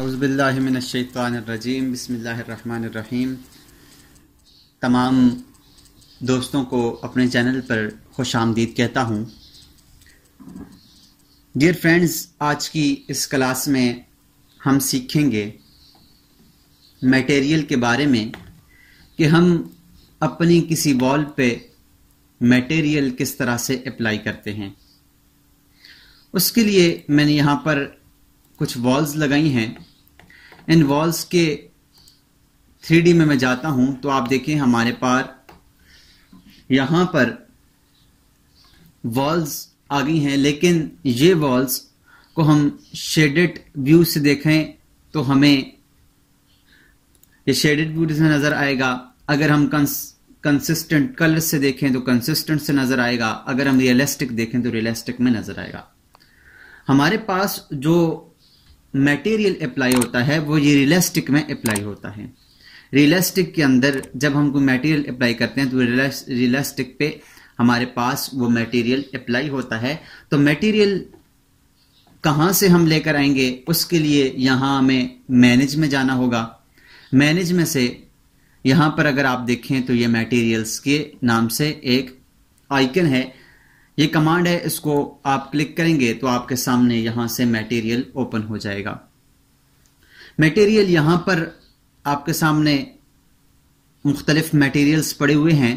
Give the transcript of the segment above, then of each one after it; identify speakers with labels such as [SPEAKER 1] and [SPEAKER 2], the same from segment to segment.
[SPEAKER 1] अज़बिल्लिमिनशैतरजीम बसमीम तमाम दोस्तों को अपने चैनल पर खुश आमदीद कहता हूँ डियर फ्रेंड्स आज की इस क्लास में हम सीखेंगे मटेरियल के बारे में कि हम अपनी किसी बॉल पे मटेरियल किस तरह से अप्लाई करते हैं उसके लिए मैंने यहाँ पर कुछ वॉल्स लगाई हैं इन वॉल्स के थ्री में मैं जाता हूं तो आप देखें हमारे पास यहां पर वॉल्स आ गई हैं लेकिन ये वॉल्स को हम शेडेड व्यू से देखें तो हमें ये शेडेड व्यू से नज़र आएगा अगर हम कंस कंसिस्टेंट कलर से देखें तो कंसिस्टेंट से नज़र आएगा अगर हम रियलिस्टिक देखें तो रियलिस्टिक में नज़र आएगा हमारे पास जो मटेरियल अप्लाई होता है वो ये रियलिस्टिक में अप्लाई होता है रियलिस्टिक के अंदर जब कोई मटेरियल अप्लाई करते हैं तो रियलिस्टिक पे हमारे पास वो मटेरियल अप्लाई होता है तो मटेरियल कहाँ से हम लेकर आएंगे उसके लिए यहाँ हमें मैनेज में जाना होगा मैनेज में से यहाँ पर अगर आप देखें तो ये मटेरियल्स के नाम से एक आइकन है ये कमांड है इसको आप क्लिक करेंगे तो आपके सामने यहां से मटेरियल ओपन हो जाएगा मटेरियल यहां पर आपके सामने मुख्तलिफ मटेरियल्स पड़े हुए हैं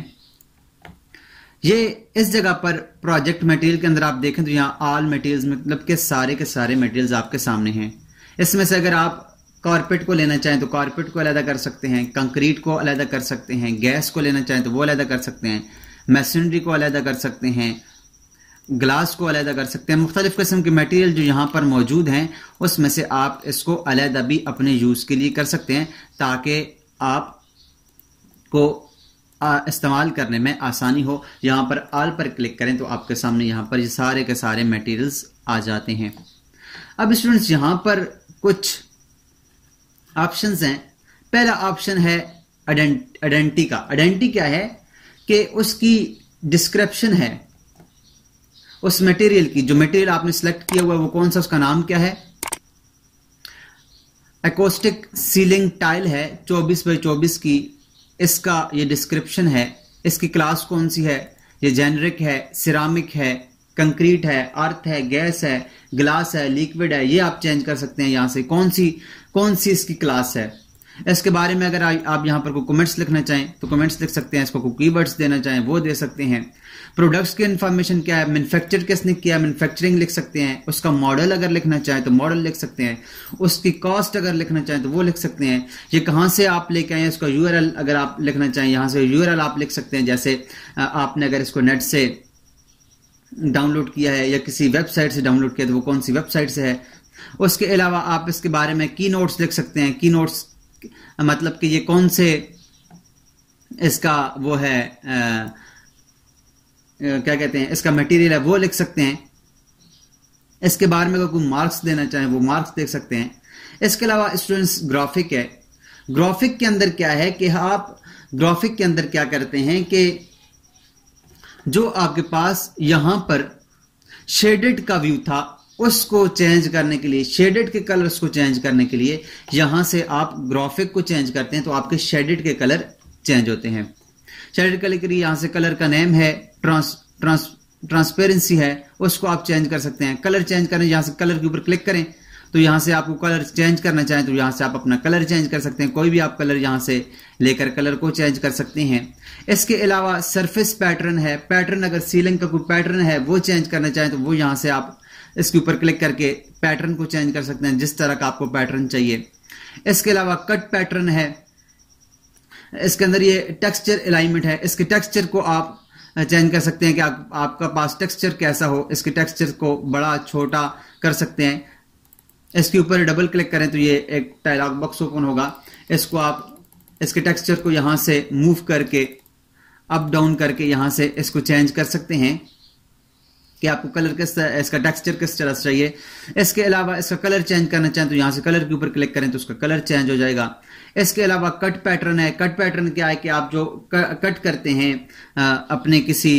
[SPEAKER 1] ये इस जगह पर प्रोजेक्ट मटेरियल के अंदर आप देखें तो यहां ऑल मटेरियल्स मतलब के सारे के सारे मटेरियल्स आपके सामने हैं इसमें से अगर आप कारपेट को लेना चाहें तो कारपेट को अलहदा कर सकते हैं कंक्रीट को अलहदा कर सकते हैं गैस को लेना चाहें तो वो अलहदा कर सकते हैं मशीनरी को अलहदा कर सकते हैं ग्लास को अलहदा कर सकते हैं मुख्तलिफ़ किस्म के मटेरियल जो यहाँ पर मौजूद हैं उसमें से आप इसको अलहदा भी अपने यूज़ के लिए कर सकते हैं ताकि आप को इस्तेमाल करने में आसानी हो यहाँ पर आल पर क्लिक करें तो आपके सामने यहाँ पर ये सारे के सारे मटेरियल्स आ जाते हैं अब स्टूडेंट्स यहाँ पर कुछ ऑप्शन हैं पहला ऑप्शन है आइडेंटी का आइडेंटी क्या है कि उसकी डिस्क्रिप्शन है उस मटेरियल की जो मटेरियल आपने सेलेक्ट किया हुआ है वो कौन सा उसका नाम क्या है एकोस्टिक सीलिंग टाइल है 24 बाई 24 की इसका ये डिस्क्रिप्शन है इसकी क्लास कौन सी है ये जेनरिक है सिरामिक है कंक्रीट है अर्थ है गैस है ग्लास है लिक्विड है ये आप चेंज कर सकते हैं यहां से कौन सी कौन सी इसकी क्लास है इसके बारे में अगर आप यहाँ पर कोई कमेंट्स लिखना चाहें तो कमेंट्स लिख सकते हैं इसको कोई कीवर्ड्स देना चाहें वो दे सकते हैं प्रोडक्ट्स की इन्फॉर्मेशन क्या है मैन्युफैक्चर किसने किया मैन्युफैक्चरिंग लिख सकते हैं उसका मॉडल अगर लिखना चाहें तो मॉडल लिख सकते हैं उसकी कॉस्ट अगर लिखना चाहें तो वो लिख सकते हैं ये कहाँ से आप लेके आए उसका यू अगर आप लिखना चाहें यहाँ से यू आप लिख सकते हैं जैसे आपने अगर इसको नेट से डाउनलोड किया है या किसी वेबसाइट से डाउनलोड किया तो वो कौन सी वेबसाइट से है उसके अलावा आप इसके बारे में की नोट्स लिख सकते हैं की नोट्स मतलब कि ये कौन से इसका वो है आ, आ, क्या कहते हैं इसका मटेरियल है वो लिख सकते हैं इसके बारे में अगर कोई मार्क्स देना चाहे वो मार्क्स देख सकते हैं इसके अलावा स्टूडेंट्स ग्राफिक है ग्राफिक के अंदर क्या है कि आप ग्राफिक के अंदर क्या करते हैं कि जो आपके पास यहां पर शेडेड का व्यू था उसको चेंज करने के लिए शेडेड के कलर को चेंज करने के लिए यहां से आप ग्राफिक को चेंज करते हैं तो आपके शेडेड के कलर चेंज होते हैं शेडेड कलर के लिए यहां से कलर का नेम है ट्रांस ट्रांस ट्रांसपेरेंसी है उसको आप चेंज कर सकते हैं कलर चेंज करें यहां से कलर के ऊपर क्लिक करें तो यहां से आपको कलर चेंज करना चाहें तो यहां से आप अपना कलर चेंज कर सकते हैं कोई भी आप कलर यहां से लेकर कलर को चेंज कर सकते हैं इसके अलावा सरफेस पैटर्न है पैटर्न अगर सीलिंग का कोई पैटर्न है वो चेंज करना चाहें तो वो यहां से आप इसके ऊपर क्लिक करके पैटर्न को चेंज कर सकते हैं जिस तरह का आपको पैटर्न चाहिए इसके अलावा कट पैटर्न है इसके अंदर ये टेक्सचर अलाइनमेंट है इसके टेक्सचर को आप चेंज कर सकते हैं कि आप, आपका पास टेक्सचर कैसा हो इसके टेक्सचर को बड़ा छोटा कर सकते हैं इसके ऊपर डबल क्लिक करें तो ये एक डायलॉग बॉक्स ओपन होगा इसको आप इसके टेक्सचर को यहां से मूव करके अप डाउन करके यहाँ से इसको चेंज कर सकते हैं कि आपको कलर किस तरह इसका टेक्सचर किस तरह से चाहिए इसके अलावा इसका कलर चेंज करना चाहें तो यहाँ से कलर के ऊपर क्लिक करें तो उसका कलर चेंज हो जाएगा इसके अलावा कट पैटर्न है कट पैटर्न क्या है कि आप जो कट करते हैं अपने किसी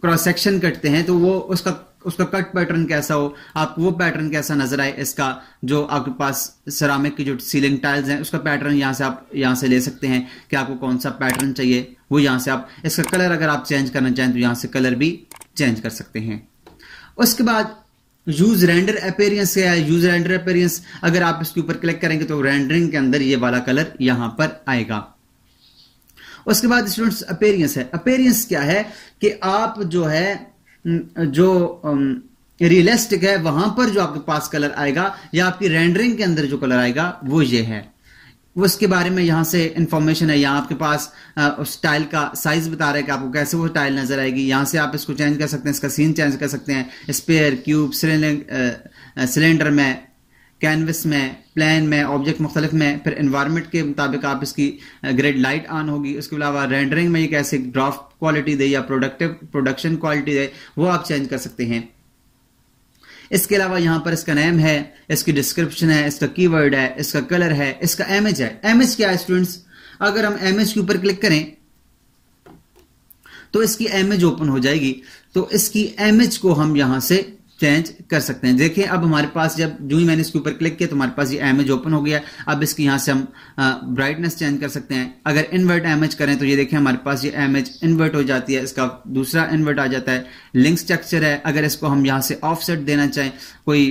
[SPEAKER 1] क्रॉस सेक्शन कटते हैं तो वो उसका उसका कट पैटर्न कैसा हो आपको वो पैटर्न कैसा नजर आए इसका जो आपके पास सरामिक की जो सीलिंग टाइल्स हैं उसका पैटर्न यहाँ से आप यहाँ से ले सकते हैं कि आपको कौन सा पैटर्न चाहिए वो यहाँ से आप इसका कलर अगर आप चेंज करना चाहें तो यहाँ से कलर भी चेंज कर सकते हैं उसके बाद यूज रेंडर अपेरियंस क्या है यूज रेंडर अपेरियंस अगर आप इसके ऊपर क्लिक करेंगे तो रेंडरिंग के अंदर ये वाला कलर यहां पर आएगा उसके बाद स्टूडेंट्स अपेरियंस है अपेरियंस क्या है कि आप जो है जो रियलिस्टिक है वहां पर जो आपके पास कलर आएगा या आपकी रेंडरिंग के अंदर जो कलर आएगा वो ये है उसके बारे में यहां से इंफॉर्मेशन है यहां आपके पास उस टाइल का साइज बता रहा है कि आपको कैसे वो टाइल नजर आएगी यहां से आप इसको चेंज कर सकते हैं इसका सीन चेंज कर सकते हैं स्पेयर क्यूब सिलेंडर में कैनवस में प्लान में ऑब्जेक्ट मुख्तलिफ में फिर इन्वायरमेंट के मुताबिक आप इसकी ग्रेड लाइट ऑन होगी उसके अलावा रेंडरिंग में ये कैसे ड्राफ्ट क्वालिटी दे या प्रोडक्टिव प्रोडक्शन क्वालिटी दे वो आप चेंज कर सकते हैं इसके अलावा यहां पर इसका नेम है इसकी डिस्क्रिप्शन है इसका कीवर्ड है इसका कलर है इसका एमएच है एमएज क्या है स्टूडेंट्स अगर हम एज के ऊपर क्लिक करें तो इसकी एमएच ओपन हो जाएगी तो इसकी एमएच को हम यहां से चेंज कर सकते हैं देखिए अब हमारे पास जब जो ही मैंने इसके ऊपर क्लिक किया तो हमारे पास ये एमएच ओपन हो गया अब इसकी यहाँ से हम ब्राइटनेस चेंज कर सकते हैं अगर इन्वर्ट एमएच करें तो ये देखिए हमारे पास ये एमएच इन्वर्ट हो जाती है इसका दूसरा इन्वर्ट आ जाता है लिंक स्ट्रक्चर है अगर इसको हम यहाँ से ऑफसेट देना चाहें कोई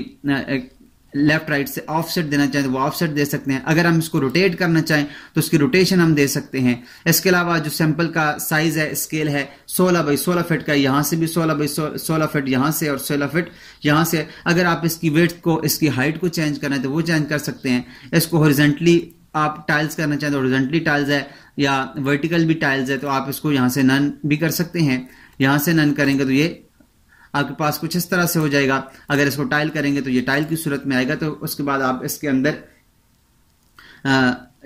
[SPEAKER 1] लेफ्ट राइट से ऑफ सेट देना चाहें तो वो ऑफ सेट दे सकते हैं अगर हम इसको रोटेट करना चाहें तो उसकी रोटेशन हम दे सकते हैं इसके अलावा जो सैंपल का साइज है स्केल है 16 बाई 16 फिट का यहाँ से भी 16 बाई 16 फिट यहाँ से और 16 फिट यहाँ से अगर आप इसकी वेट को इसकी हाइट को चेंज करना है तो वो चेंज कर सकते हैं इसको हॉरिजेंटली आप टाइल्स करना चाहें तो हॉरिजेंटली टाइल्स है या वर्टिकल भी टाइल्स है तो आप इसको यहाँ से नन भी कर सकते हैं यहाँ से नन करेंगे तो ये आपके पास कुछ इस तरह से हो जाएगा अगर इसको टाइल करेंगे तो ये टाइल की सूरत में आएगा तो उसके बाद आप इसके अंदर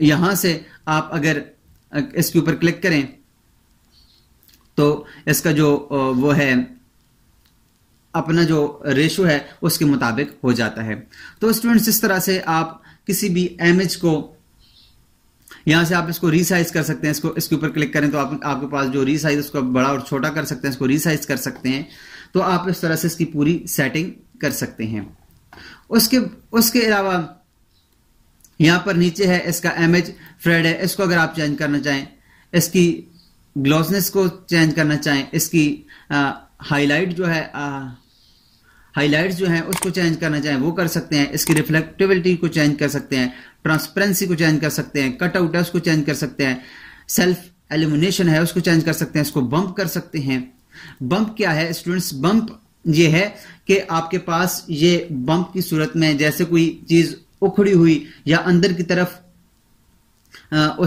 [SPEAKER 1] यहां से आप अगर इसके ऊपर क्लिक करें तो इसका जो वो है अपना जो रेशो है उसके मुताबिक हो जाता है तो स्टूडेंट्स इस तरह से आप किसी भी एमेज को यहां से आप इसको रीसाइज कर सकते हैं इसको इसके ऊपर क्लिक करें तो आप, आपके पास जो रीसाइज उसको बड़ा और छोटा कर सकते हैं इसको रीसाइज कर सकते हैं तो आप इस तरह से इसकी पूरी सेटिंग कर सकते हैं उसके उसके अलावा यहां पर नीचे है इसका एम फ्रेड है इसको अगर आप चेंज करना चाहें इसकी ग्लॉसनेस को चेंज करना चाहें इसकी हाईलाइट जो है हाईलाइट्स जो हैं उसको चेंज करना चाहें वो कर सकते हैं इसकी रिफ्लेक्टिविटी को चेंज कर सकते हैं ट्रांसपेरेंसी को चेंज कर सकते हैं कट आउट है उसको चेंज कर सकते हैं सेल्फ एलिमिनेशन है उसको चेंज कर सकते हैं इसको बम्प कर सकते हैं बंप क्या है स्टूडेंट्स बम्प ये है कि आपके पास ये बम्प की सूरत में जैसे कोई चीज उखड़ी हुई या अंदर की तरफ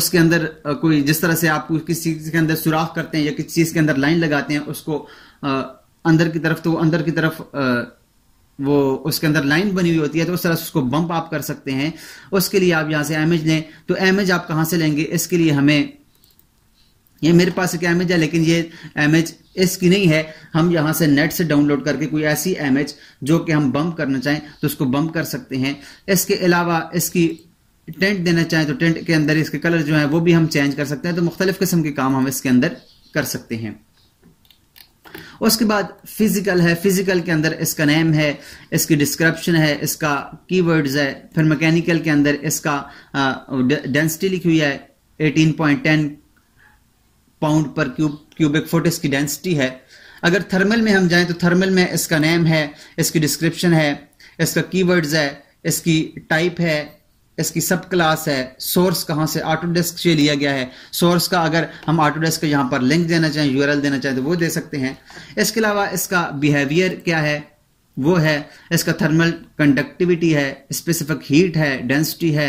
[SPEAKER 1] उसके अंदर कोई जिस तरह से आप किसी चीज के अंदर सुराख करते हैं या किसी चीज के अंदर लाइन लगाते हैं उसको अंदर की तरफ तो अंदर की तरफ वो उसके अंदर लाइन बनी हुई होती है तो उस तरह से उसको बम्प आप कर सकते हैं उसके लिए आप यहां से एमेज लें तो एमेज आप कहां से लेंगे इसके लिए हमें ये मेरे पास एक एमेज है लेकिन ये एमेज इसकी नहीं है हम यहां से नेट से डाउनलोड करके कोई ऐसी इमेज जो कि हम बम्प करना चाहें तो उसको बम्प कर सकते हैं इसके अलावा इसकी टेंट देना चाहें तो टेंट के अंदर इसके कलर जो है वो भी हम चेंज कर सकते हैं तो मुख्तलिफ किस्म के काम हम इसके अंदर कर सकते हैं उसके बाद फिजिकल है फिजिकल के अंदर इसका नेम है इसकी डिस्क्रिप्शन है इसका कीवर्ड्स है फिर मैकेनिकल के अंदर इसका डेंसिटी लिखी हुई है 18.10 पाउंड पर क्यूब क्यूबिक फुट इसकी डेंसिटी है अगर थर्मल में हम जाएं तो थर्मल में इसका नेम है इसकी डिस्क्रिप्शन है इसका कीवर्ड्स है इसकी टाइप है इसकी सब क्लास है सोर्स कहाँ से आटोडेस्क से लिया गया है सोर्स का अगर हम ऑटोडेस्क का यहाँ पर लिंक देना चाहें यू देना चाहें तो वो दे सकते हैं इसके अलावा इसका बिहेवियर क्या है वो है इसका थर्मल कंडक्टिविटी है स्पेसिफिक हीट है डेंसिटी है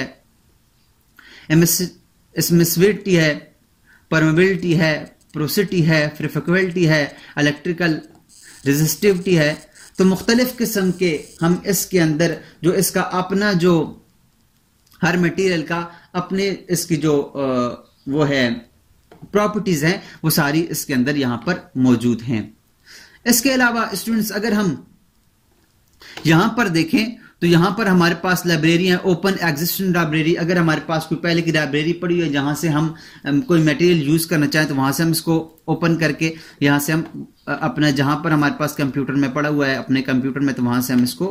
[SPEAKER 1] एमिसिविटी है परमेबिलिटी है प्रोसिटी है फिर फ्रिक्वेल्टी है इलेक्ट्रिकल रेजिस्टिविटी है तो मुख्तलिफ किस्म के हम इसके अंदर जो इसका अपना जो हर मटेरियल का अपने इसकी जो वो है प्रॉपर्टीज हैं वो सारी इसके अंदर यहां पर मौजूद हैं इसके अलावा स्टूडेंट्स अगर हम यहां पर देखें तो यहाँ पर हमारे पास लाइब्रेरी है ओपन एग्जिस्टिंग लाइब्रेरी अगर हमारे पास कोई पहले की लाइब्रेरी पड़ी हुई है जहाँ से हम, हम कोई मटेरियल यूज़ करना चाहें तो वहाँ से हम इसको ओपन करके यहाँ से हम अपना जहाँ पर हमारे पास कंप्यूटर में पड़ा हुआ है अपने कंप्यूटर में तो वहाँ से हम इसको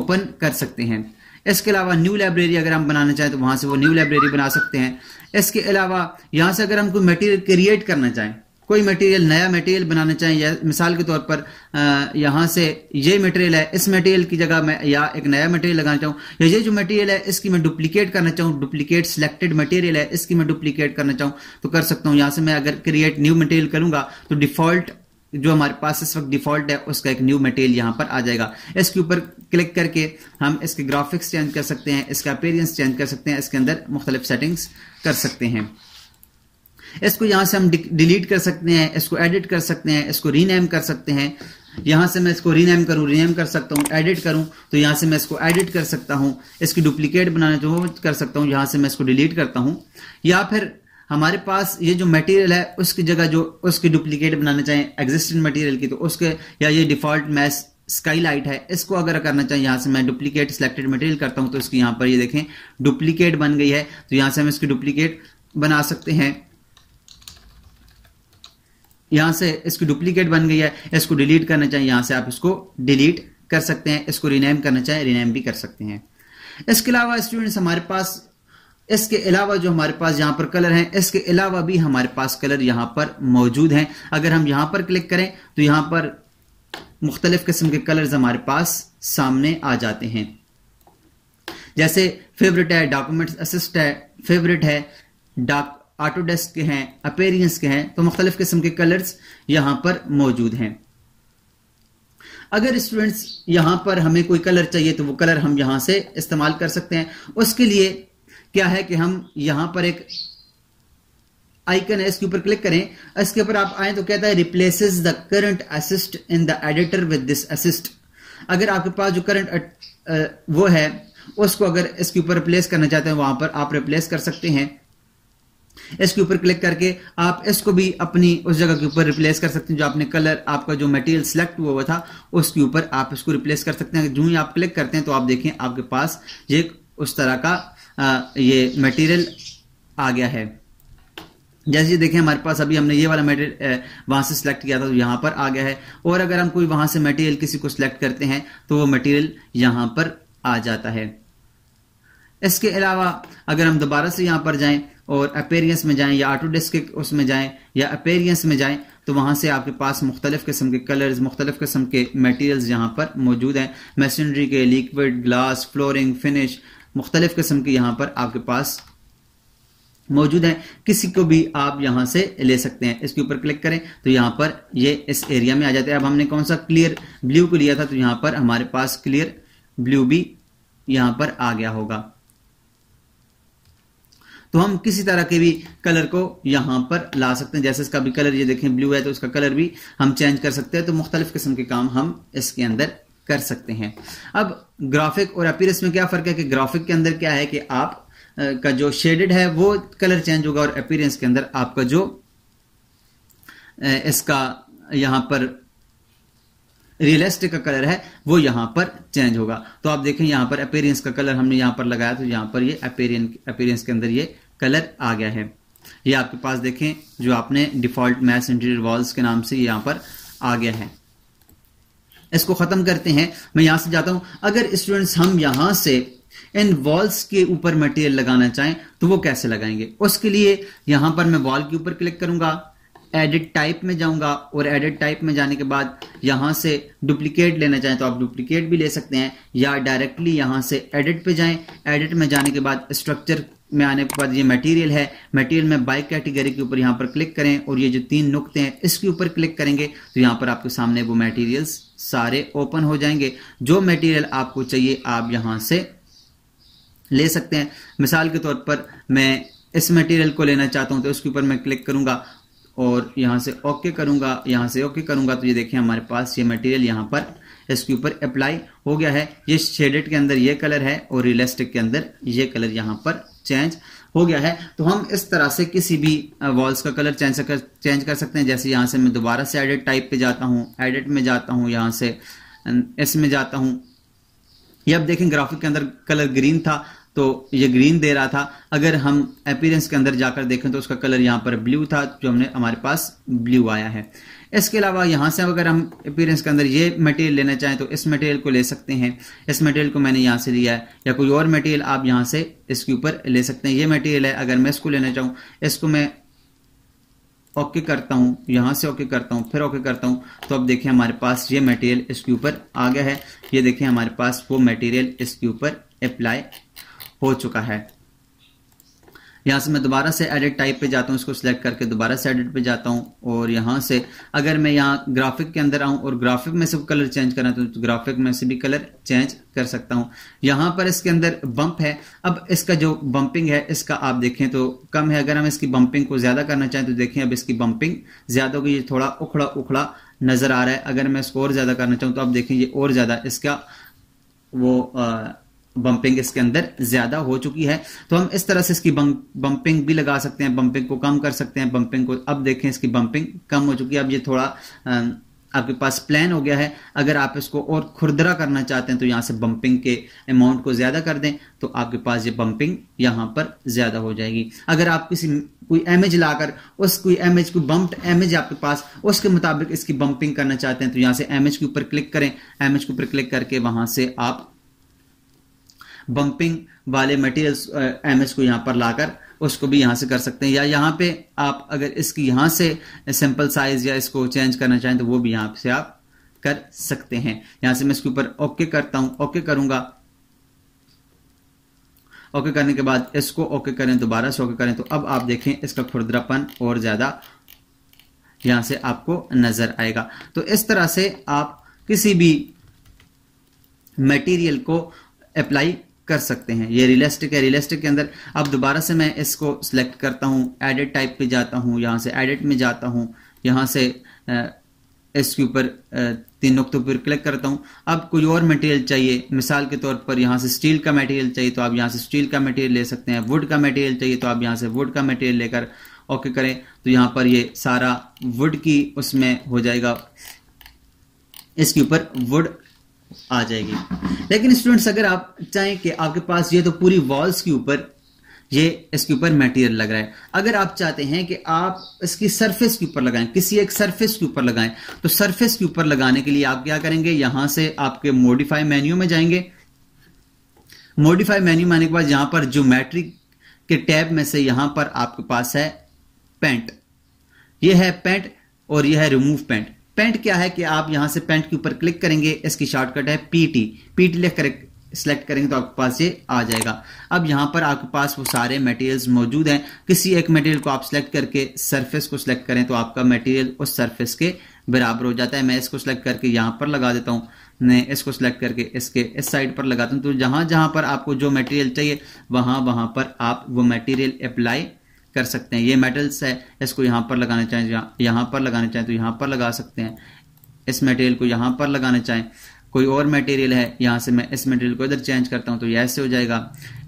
[SPEAKER 1] ओपन कर सकते हैं इसके अलावा न्यू लाइब्रेरी अगर हम बनाना चाहें तो वहाँ से वो न्यू लाइब्रेरी बना सकते हैं इसके अलावा यहाँ से अगर हम कोई मटेरियल क्रिएट करना चाहें कोई मटेरियल नया मटेरियल बनाना चाहें या मिसाल के तौर पर यहाँ से ये मटेरियल है इस मटेरियल की जगह मैं या एक नया मटेरियल लगाना चाहूँ या ये जो मटेरियल है इसकी मैं डुप्लीकेट करना चाहूँ डुप्लीकेट सिलेक्टेड मटेरियल है इसकी मैं डुप्लीकेट करना चाहूँ तो कर सकता हूँ यहाँ से मैं अगर क्रिएट न्यू मटेरियल करूंगा तो डिफॉल्ट जो हमारे पास इस वक्त डिफॉल्ट है उसका एक न्यू मटेरियल यहाँ पर आ जाएगा इसके ऊपर क्लिक करके हम इसके ग्राफिक्स चेंज कर सकते हैं इसका अपेरियंस चेंज कर सकते हैं इसके अंदर मुख्तलिफ सेटिंग्स कर सकते हैं इसको यहां से हम डिलीट कर सकते हैं इसको एडिट कर सकते हैं इसको रीनेम कर सकते हैं यहां से मैं इसको रीनेम करूं रीनेम कर सकता हूं एडिट करूं तो यहां से मैं इसको एडिट कर सकता हूं इसकी डुप्लीकेट बनाने चाहूँ कर सकता हूं यहां से मैं इसको डिलीट करता हूं या फिर हमारे पास ये जो मटेरियल है उसकी जगह जो उसकी डुप्लीकेट बनाना चाहें एग्जिस्टिंग मटेरियल की तो उसके या ये डिफॉल्ट मैस स्काईलाइट है इसको अगर करना चाहिए यहाँ से मैं डुप्लीकेट सिलेक्टेड मटेरियल करता हूँ तो इसकी यहाँ पर ये देखें डुप्लीकेट बन गई है तो यहाँ से हम इसकी डुप्लीकेट बना सकते हैं यहां से इसकी डुप्लीकेट बन गई है इसको डिलीट करना चाहिए यहां से आप इसको डिलीट कर सकते हैं इसको रिनेम करना चाहें रिनेम भी कर सकते हैं इसके अलावा स्टूडेंट्स हमारे पास इसके अलावा जो हमारे पास यहां पर कलर हैं इसके अलावा भी हमारे पास कलर यहां पर मौजूद हैं अगर हम यहां पर क्लिक करें तो यहां पर मुख्तलिफ किस्म के कलर्स हमारे पास सामने आ जाते हैं जैसे फेवरेट है डॉक्यूमेंट्स असिस्ट है फेवरेट है डाक ऑटोडेस्क के हैं अपेरियंस के हैं तो मुख्तलिफ किस्म के कलर्स यहाँ पर मौजूद हैं अगर स्टूडेंट्स यहाँ पर हमें कोई कलर चाहिए तो वो कलर हम यहाँ से इस्तेमाल कर सकते हैं उसके लिए क्या है कि हम यहाँ पर एक आइकन है इसके ऊपर क्लिक करें इसके ऊपर आप आए तो कहता है replaces the current asset in the editor with this asset अगर आपके पास जो करंट वो है उसको अगर इसके ऊपर रिप्लेस करना चाहते हैं वहां पर आप रिप्लेस कर सकते हैं इसके ऊपर क्लिक करके आप इसको भी अपनी उस जगह के ऊपर रिप्लेस कर सकते हैं जो आपने कलर आपका जो मटेरियल सेलेक्ट हुआ हुआ था उसके ऊपर आप इसको रिप्लेस कर सकते हैं जो ही आप क्लिक करते हैं तो आप देखें आपके पास ये उस तरह का आ, ये मटेरियल आ गया है जैसे ये देखें हमारे पास अभी हमने ये वाला मटेरियल वहां से सिलेक्ट किया था तो यहां पर आ गया है और अगर हम कोई वहां से मटेरियल किसी को सिलेक्ट करते हैं तो वो मटेरियल यहां पर आ जाता है इसके अलावा अगर हम दोबारा से यहां पर जाएं और अपेरियंस में जाएं या ऑटो डेस्क उसमें जाएं या अपेरियंस में जाएं तो वहां से आपके पास मुख्तलिफ़ किस्म के कलर्स मुख्तलिफ़ किस्म के मटेरियल्स यहाँ पर मौजूद हैं मशीनरी के लिक्विड ग्लास फ्लोरिंग फिनिश मुख्तलिफ़ किस्म के यहाँ पर आपके पास मौजूद हैं किसी को भी आप यहाँ से ले सकते हैं इसके ऊपर क्लिक करें तो यहाँ पर ये इस एरिया में आ जाते हैं अब हमने कौन सा क्लियर ब्लू को लिया था तो यहाँ पर हमारे पास क्लियर ब्लू भी यहाँ पर आ गया होगा तो हम किसी तरह के भी कलर को यहां पर ला सकते हैं जैसे इसका भी कलर ये देखें ब्लू है तो उसका कलर भी हम चेंज कर सकते हैं तो मुख्तलिफ किस्म के काम हम इसके अंदर कर सकते हैं अब ग्राफिक और अपीरेंस में क्या फ़र्क है कि ग्राफिक के अंदर क्या है कि आप का जो शेडेड है वो कलर चेंज होगा और अपीरेंस के अंदर आपका जो इसका यहां पर रियलिस्टिक का कलर है वो यहां पर चेंज होगा तो आप देखें यहां पर अपेयरेंस का कलर हमने यहां पर लगाया तो यहां पर ये अपेरियन के अंदर ये कलर आ गया है ये आपके पास देखें जो आपने डिफ़ॉल्ट मैथ्स इंटीरियर वॉल्स के नाम से यहां पर आ गया है इसको ख़त्म करते हैं मैं यहां से जाता हूं अगर स्टूडेंट्स हम यहां से इन वॉल्स के ऊपर मटेरियल लगाना चाहें तो वो कैसे लगाएंगे उसके लिए यहां पर मैं वॉल के ऊपर क्लिक करूंगा एडिट टाइप में जाऊंगा और एडिट टाइप में जाने के बाद यहां से डुप्लीकेट लेना चाहें तो आप डुप्लीकेट भी ले सकते हैं या डायरेक्टली यहां से एडिट पे जाएं एडिट में जाने के बाद स्ट्रक्चर में आने के बाद ये मटेरियल है मटेरियल में बाइक कैटेगरी के ऊपर यहाँ पर क्लिक करें और ये जो तीन नुकते हैं इसके ऊपर क्लिक करेंगे तो यहाँ पर आपके सामने वो मटेरियल्स सारे ओपन हो जाएंगे जो मटेरियल आपको चाहिए आप यहाँ से ले सकते हैं मिसाल के तौर पर मैं इस मटेरियल को लेना चाहता हूँ तो उसके ऊपर मैं क्लिक करूँगा और यहाँ से ओके करूँगा यहाँ से ओके करूँगा तो ये देखें हमारे पास ये मटेरियल यहाँ पर इसके ऊपर अप्लाई हो गया है ये शेडेड के अंदर ये कलर है और रियलिस्टिक के अंदर ये कलर यहाँ पर चेंज हो गया है तो हम इस तरह से किसी भी वॉल्स का कलर चेंज कर चेंज कर सकते हैं जैसे यहाँ से मैं दोबारा से एडिट टाइप पे जाता हूँ एडिट में जाता हूँ यहाँ से इसमें जाता हूँ ये अब देखें ग्राफिक के अंदर कलर ग्रीन था तो ये ग्रीन दे रहा था अगर हम अपीरेंस के अंदर जाकर देखें तो उसका कलर यहाँ पर ब्लू था जो हमने हमारे पास ब्लू आया है इसके अलावा यहां से अगर हम अपीयरेंस के अंदर ये मटेरियल लेना चाहें तो इस मटेरियल को ले सकते हैं इस मटेरियल को मैंने यहां से लिया है या कोई और मटेरियल आप यहाँ से इसके ऊपर ले सकते हैं ये मटेरियल है अगर मैं इसको लेना चाहूँ इसको मैं ओके करता हूँ यहां से ओके करता हूँ फिर ओके करता हूं तो अब देखिए हमारे पास ये मटेरियल इसके ऊपर आ गया है ये देखिए हमारे पास वो मटेरियल इसके ऊपर अप्लाई हो चुका है यहाँ से मैं दोबारा से एडिट टाइप पे जाता हूँ इसको सिलेक्ट करके दोबारा से एडिट पे जाता हूँ और यहाँ से अगर मैं यहाँ ग्राफिक के अंदर आऊँ और ग्राफिक में से कलर चेंज करना तो ग्राफिक में से भी कलर चेंज कर सकता हूँ यहाँ पर इसके अंदर बम्प है अब इसका जो बम्पिंग है इसका आप देखें तो कम है अगर हम इसकी बम्पिंग को ज़्यादा करना चाहें तो देखें अब इसकी बम्पिंग ज़्यादा होगी ये थोड़ा उखड़ा उखड़ा नज़र आ रहा है अगर मैं इसको और ज़्यादा करना चाहूँ तो आप देखें ये और ज़्यादा इसका वो बंपिंग इसके अंदर ज्यादा हो चुकी है तो हम इस तरह से इसकी बंपिंग भी लगा सकते हैं बम्पिंग को कम कर सकते हैं बंपिंग को अब देखें इसकी बम्पिंग कम हो चुकी है अब ये थोड़ा आपके पास प्लान हो गया है अगर आप इसको और खुरदरा करना चाहते हैं तो यहाँ से बम्पिंग के अमाउंट को ज़्यादा कर दें तो आपके पास ये बम्पिंग यहाँ पर ज़्यादा हो जाएगी अगर आप किसी कोई एमेज लाकर उस कोई एमेज को बम्प्ड एमेज आपके पास उसके मुताबिक इसकी बम्पिंग करना चाहते हैं तो यहाँ से एमेज के ऊपर क्लिक करें एमेज के ऊपर क्लिक करके वहां से आप बम्पिंग वाले मटेरियल्स एम uh, को यहाँ पर लाकर उसको भी यहाँ से कर सकते हैं या यहाँ पे आप अगर इसकी यहाँ से सिंपल साइज या इसको चेंज करना चाहें तो वो भी यहाँ से आप कर सकते हैं यहाँ से मैं इसके ऊपर ओके करता हूँ ओके करूँगा ओके करने के बाद इसको ओके करें दोबारा से ओके करें तो अब आप देखें इसका खुरदरापन और ज़्यादा यहां से आपको नज़र आएगा तो इस तरह से आप किसी भी मटेरियल को अप्लाई कर सकते हैं ये रियलिस्टिक है रियलिस्टिक के अंदर अब दोबारा से मैं इसको सिलेक्ट करता हूँ एडिट टाइप पे जाता हूँ यहाँ से एडिट में जाता हूँ यहाँ से इसके ऊपर तीन नुकतों पर क्लिक करता हूँ अब कोई और मटेरियल चाहिए मिसाल के तौर पर यहाँ से स्टील का मटेरियल चाहिए तो आप यहाँ से स्टील का मटेरियल ले सकते हैं वुड का मटेरियल चाहिए तो आप यहाँ से वुड का मटेरियल लेकर ओके करें तो यहाँ पर ये सारा वुड की उसमें हो जाएगा इसके ऊपर वुड आ जाएगी लेकिन स्टूडेंट्स अगर आप चाहें कि आपके पास ये तो पूरी वॉल्स के ऊपर ये इसके ऊपर मटेरियल लग रहा है अगर आप चाहते हैं कि आप इसकी सरफेस के ऊपर लगाएं किसी एक सरफेस के ऊपर लगाएं तो सरफेस के ऊपर लगाने के लिए आप क्या करेंगे यहां से आपके मोडिफाई मेन्यू में जाएंगे मोडिफाई मेन्यू में आने के बाद यहां पर ज्योमेट्रिक के टैब में से यहां पर आपके पास है पेंट यह है पेंट और यह है रिमूव पेंट पेंट क्या है कि आप यहां से पेंट के ऊपर क्लिक करेंगे इसकी शॉर्टकट है पीटी पीटी लिख कर करेंगे तो आपके पास ये आ जाएगा अब यहाँ पर आपके पास वो सारे मटेरियल्स मौजूद हैं किसी एक मटेरियल को आप सेलेक्ट करके सरफेस को सिलेक्ट करें तो आपका मटेरियल उस सरफेस के बराबर हो जाता है मैं इसको सिलेक्ट करके यहां पर लगा देता हूँ मैं इसको सिलेक्ट करके इसके इस साइड पर लगाता हूँ तो जहां जहां पर आपको जो मटेरियल चाहिए वहां वहां पर आप वो मटेरियल अप्लाई कर सकते हैं ये मेटल्स है इसको यहाँ पर लगाना चाहें यहाँ पर लगाना चाहें तो यहाँ पर लगा सकते हैं इस मटेरियल को यहाँ पर लगाना चाहें कोई और मटेरियल है यहाँ से मैं इस मटेरियल को इधर चेंज करता हूँ तो ये ऐसे हो जाएगा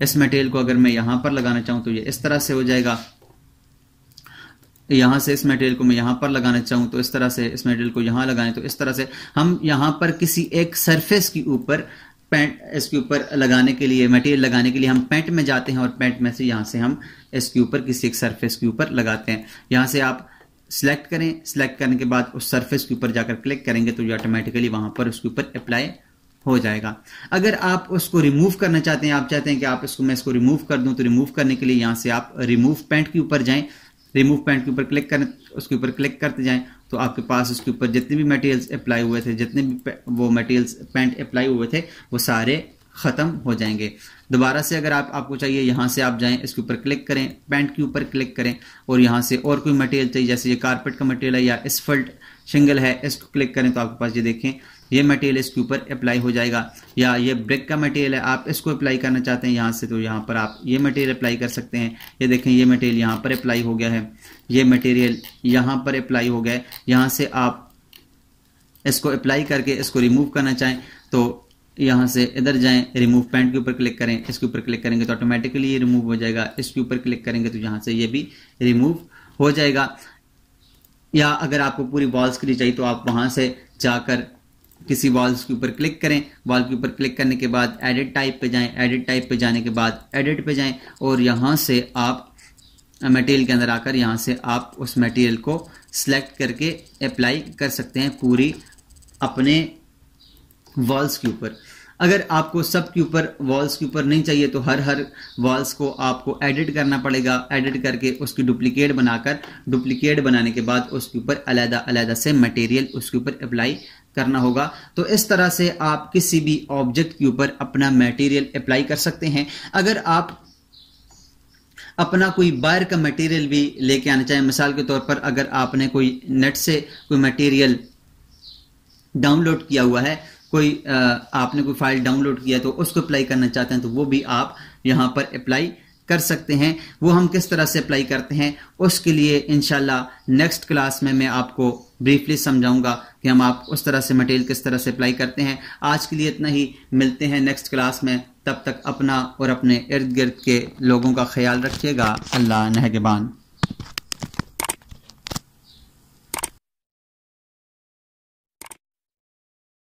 [SPEAKER 1] इस मटेरियल को अगर मैं यहाँ पर लगाना चाहूँ तो ये इस तरह से हो जाएगा यहाँ से इस मटेरियल को मैं यहाँ पर लगाना चाहूँ तो इस तरह से इस मटेरियल को यहाँ लगाएं तो इस तरह से हम यहाँ पर किसी एक सरफेस के ऊपर पैंट इसके ऊपर लगाने के लिए मटेरियल लगाने के लिए हम पैंट में जाते हैं और पैंट में से यहाँ से हम इसके ऊपर किसी एक सरफेस के ऊपर लगाते हैं यहाँ से आप सिलेक्ट करें सिलेक्ट करने के बाद उस सरफेस के ऊपर जाकर क्लिक करेंगे तो ये ऑटोमेटिकली वहाँ पर उसके ऊपर अप्लाई हो जाएगा अगर आप उसको रिमूव करना चाहते हैं आप चाहते हैं कि आप इसको मैं इसको रिमूव कर दूं तो रिमूव करने के लिए यहाँ से आप रिमूव पैंट के ऊपर जाएं रिमूव पैंट के ऊपर क्लिक करें उसके ऊपर क्लिक करते जाएं तो आपके पास उसके ऊपर जितने भी मटेरियल्स अप्लाई हुए थे जितने भी वो मटेरियल्स पेंट अप्लाई हुए थे वो सारे ख़त्म हो जाएंगे दोबारा से अगर आप आपको चाहिए यहाँ से आप जाएं इसके ऊपर क्लिक करें पेंट के ऊपर क्लिक करें और यहाँ से और कोई मटेरियल चाहिए जैसे ये कारपेट का मटेरियल है या इसफल्ट शिंगल है इसको क्लिक करें तो आपके पास ये देखें ये मटेरियल इसके ऊपर अप्लाई हो जाएगा या ये ब्रेक का मटेरियल है आप इसको अप्लाई करना चाहते हैं यहाँ से तो यहाँ पर आप ये मटेरियल अप्लाई कर सकते हैं ये देखें ये मटेरियल यहाँ पर अप्लाई हो गया है ये मटेरियल यहाँ पर अप्लाई हो गया यहाँ से आप इसको अप्लाई करके इसको रिमूव करना चाहें तो यहाँ से इधर जाएं रिमूव पैंट के ऊपर क्लिक करें इसके ऊपर क्लिक करेंगे तो ऑटोमेटिकली ये रिमूव हो जाएगा इसके ऊपर क्लिक करेंगे तो यहाँ से ये भी रिमूव हो जाएगा या अगर आपको पूरी वॉल्स के लिए चाहिए तो आप वहाँ से जाकर किसी वॉल्स के ऊपर क्लिक करें वॉल के ऊपर क्लिक करने के बाद एडिट टाइप पे जाएं एडिट टाइप पे जाने के बाद एडिट पे जाएं और यहाँ से आप मटेरियल के अंदर आकर यहाँ से आप उस मटेरियल को सिलेक्ट करके अप्लाई कर सकते हैं पूरी अपने वॉल्स के ऊपर अगर आपको सब के ऊपर वॉल्स के ऊपर नहीं चाहिए तो हर हर वॉल्स को आपको एडिट करना पड़ेगा एडिट करके उसकी डुप्लीकेट बनाकर डुप्लीकेट बनाने के बाद उसके ऊपर अलहदा अलहदा से मटेरियल उसके ऊपर अप्लाई करना होगा तो इस तरह से आप किसी भी ऑब्जेक्ट के ऊपर अपना मटेरियल अप्लाई कर सकते हैं अगर आप अपना कोई बाहर का मटेरियल भी लेके आना चाहिए मिसाल के तौर पर अगर आपने कोई नेट से कोई मटेरियल डाउनलोड किया हुआ है कोई आपने कोई फाइल डाउनलोड किया तो उसको अप्लाई करना चाहते हैं तो वो भी आप यहाँ पर अप्लाई कर सकते हैं वो हम किस तरह से अप्लाई करते हैं उसके लिए इनशाला नेक्स्ट क्लास में मैं आपको ब्रीफली समझाऊंगा कि हम आप उस तरह से मटेरियल किस तरह से अप्लाई करते हैं आज के लिए इतना ही मिलते हैं नेक्स्ट क्लास में तब तक अपना और अपने इर्द गिर्द के लोगों का ख्याल रखिएगा अल्लाह नहगबान